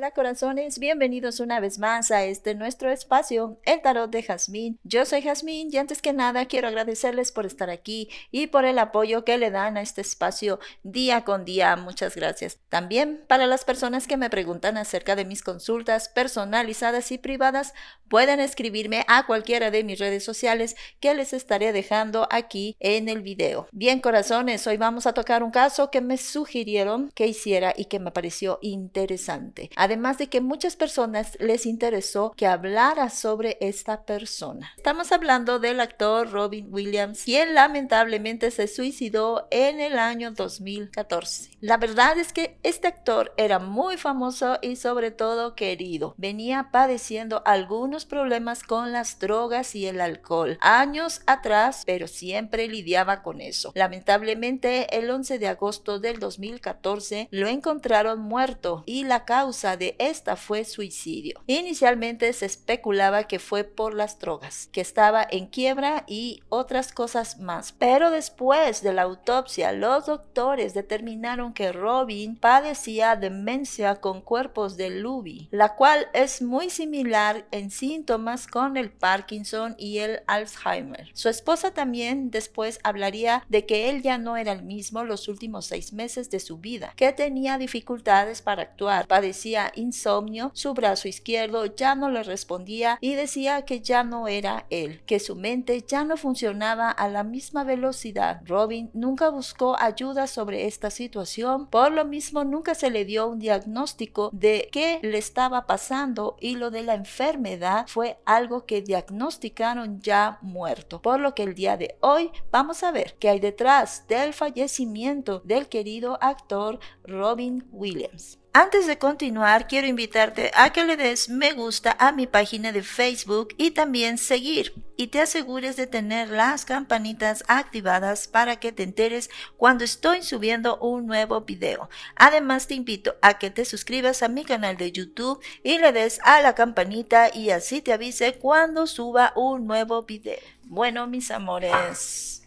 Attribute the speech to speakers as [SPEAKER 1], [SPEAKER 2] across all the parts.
[SPEAKER 1] Hola corazones, bienvenidos una vez más a este nuestro espacio, el tarot de Jazmín. Yo soy Jazmín y antes que nada quiero agradecerles por estar aquí y por el apoyo que le dan a este espacio día con día. Muchas gracias. También para las personas que me preguntan acerca de mis consultas personalizadas y privadas, pueden escribirme a cualquiera de mis redes sociales que les estaré dejando aquí en el video. Bien corazones, hoy vamos a tocar un caso que me sugirieron que hiciera y que me pareció interesante además de que muchas personas les interesó que hablara sobre esta persona. Estamos hablando del actor Robin Williams, quien lamentablemente se suicidó en el año 2014. La verdad es que este actor era muy famoso y sobre todo querido. Venía padeciendo algunos problemas con las drogas y el alcohol años atrás, pero siempre lidiaba con eso. Lamentablemente, el 11 de agosto del 2014 lo encontraron muerto y la causa de esta fue suicidio. Inicialmente se especulaba que fue por las drogas, que estaba en quiebra y otras cosas más. Pero después de la autopsia, los doctores determinaron que Robin padecía demencia con cuerpos de Luby, la cual es muy similar en síntomas con el Parkinson y el Alzheimer. Su esposa también después hablaría de que él ya no era el mismo los últimos seis meses de su vida, que tenía dificultades para actuar, padecía insomnio, su brazo izquierdo ya no le respondía y decía que ya no era él, que su mente ya no funcionaba a la misma velocidad. Robin nunca buscó ayuda sobre esta situación, por lo mismo nunca se le dio un diagnóstico de qué le estaba pasando y lo de la enfermedad fue algo que diagnosticaron ya muerto. Por lo que el día de hoy vamos a ver qué hay detrás del fallecimiento del querido actor Robin Williams. Antes de continuar, quiero invitarte a que le des me gusta a mi página de Facebook y también seguir y te asegures de tener las campanitas activadas para que te enteres cuando estoy subiendo un nuevo video. Además, te invito a que te suscribas a mi canal de YouTube y le des a la campanita y así te avise cuando suba un nuevo video. Bueno, mis amores,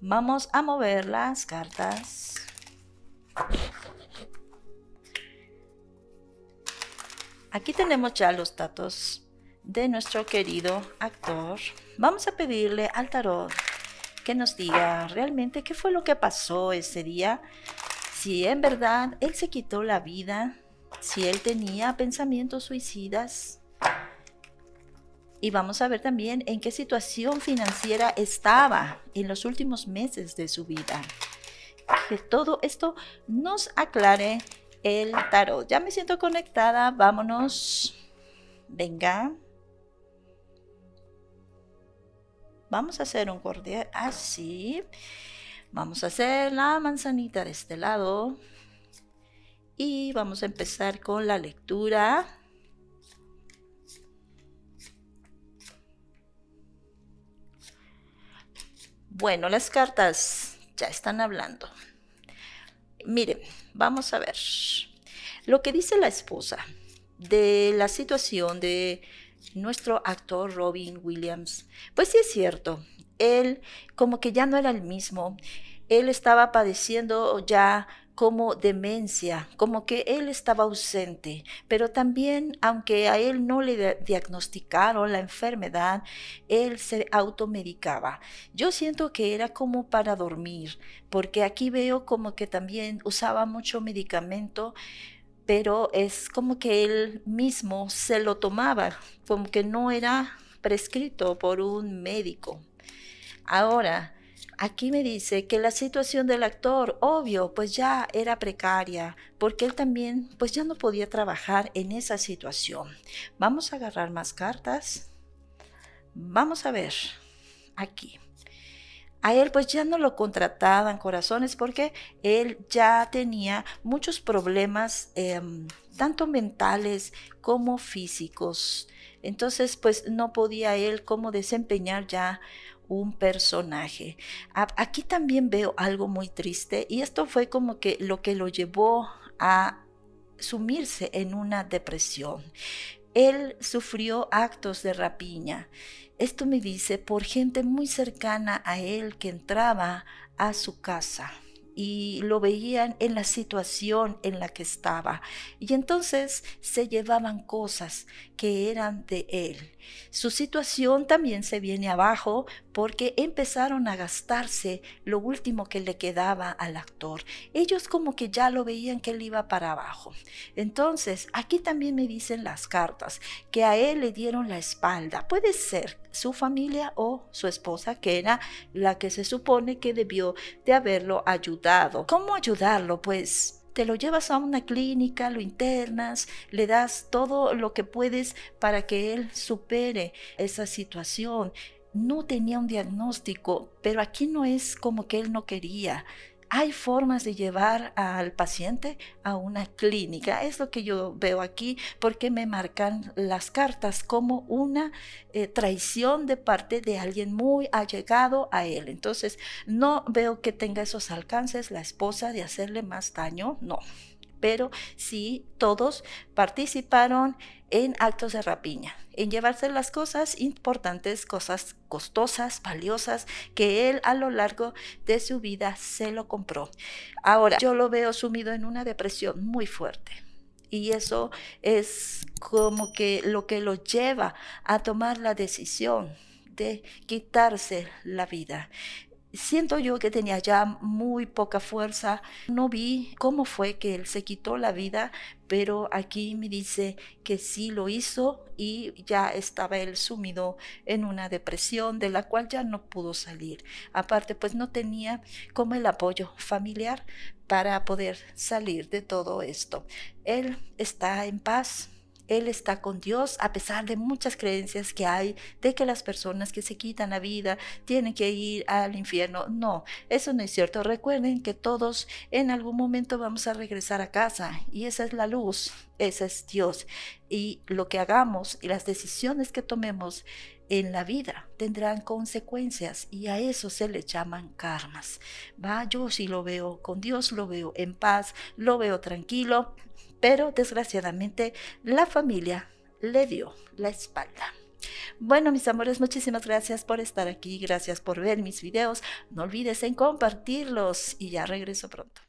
[SPEAKER 1] vamos a mover las cartas. Aquí tenemos ya los datos de nuestro querido actor. Vamos a pedirle al tarot que nos diga realmente qué fue lo que pasó ese día. Si en verdad él se quitó la vida, si él tenía pensamientos suicidas. Y vamos a ver también en qué situación financiera estaba en los últimos meses de su vida. Que todo esto nos aclare el tarot. Ya me siento conectada, vámonos. Venga. Vamos a hacer un cordial así. Ah, vamos a hacer la manzanita de este lado. Y vamos a empezar con la lectura. Bueno, las cartas ya están hablando. Miren, vamos a ver. Lo que dice la esposa de la situación de nuestro actor Robin Williams, pues sí es cierto, él como que ya no era el mismo, él estaba padeciendo ya como demencia, como que él estaba ausente, pero también aunque a él no le diagnosticaron la enfermedad, él se automedicaba. Yo siento que era como para dormir, porque aquí veo como que también usaba mucho medicamento, pero es como que él mismo se lo tomaba, como que no era prescrito por un médico. Ahora, Aquí me dice que la situación del actor, obvio, pues ya era precaria, porque él también, pues ya no podía trabajar en esa situación. Vamos a agarrar más cartas. Vamos a ver, aquí. A él pues ya no lo contrataban corazones porque él ya tenía muchos problemas, em, tanto mentales como físicos. Entonces pues no podía él como desempeñar ya un personaje. Aquí también veo algo muy triste y esto fue como que lo que lo llevó a sumirse en una depresión. Él sufrió actos de rapiña. Esto me dice por gente muy cercana a él que entraba a su casa y lo veían en la situación en la que estaba. Y entonces se llevaban cosas que eran de él. Su situación también se viene abajo porque empezaron a gastarse lo último que le quedaba al actor. Ellos como que ya lo veían que él iba para abajo. Entonces, aquí también me dicen las cartas que a él le dieron la espalda. Puede ser su familia o su esposa, que era la que se supone que debió de haberlo ayudado. ¿Cómo ayudarlo? Pues te lo llevas a una clínica, lo internas, le das todo lo que puedes para que él supere esa situación. No tenía un diagnóstico, pero aquí no es como que él no quería, hay formas de llevar al paciente a una clínica. Es lo que yo veo aquí porque me marcan las cartas como una eh, traición de parte de alguien muy allegado a él. Entonces, no veo que tenga esos alcances la esposa de hacerle más daño, no pero sí todos participaron en actos de rapiña, en llevarse las cosas importantes, cosas costosas, valiosas, que él a lo largo de su vida se lo compró. Ahora, yo lo veo sumido en una depresión muy fuerte. Y eso es como que lo que lo lleva a tomar la decisión de quitarse la vida. Siento yo que tenía ya muy poca fuerza. No vi cómo fue que él se quitó la vida, pero aquí me dice que sí lo hizo y ya estaba él sumido en una depresión de la cual ya no pudo salir. Aparte, pues no tenía como el apoyo familiar para poder salir de todo esto. Él está en paz, él está con Dios a pesar de muchas creencias que hay de que las personas que se quitan la vida tienen que ir al infierno. No, eso no es cierto. Recuerden que todos en algún momento vamos a regresar a casa y esa es la luz, ese es Dios. Y lo que hagamos y las decisiones que tomemos en la vida tendrán consecuencias y a eso se le llaman karmas. Va, yo sí lo veo con Dios, lo veo en paz, lo veo tranquilo, pero desgraciadamente la familia le dio la espalda. Bueno, mis amores, muchísimas gracias por estar aquí, gracias por ver mis videos. No olvides en compartirlos y ya regreso pronto.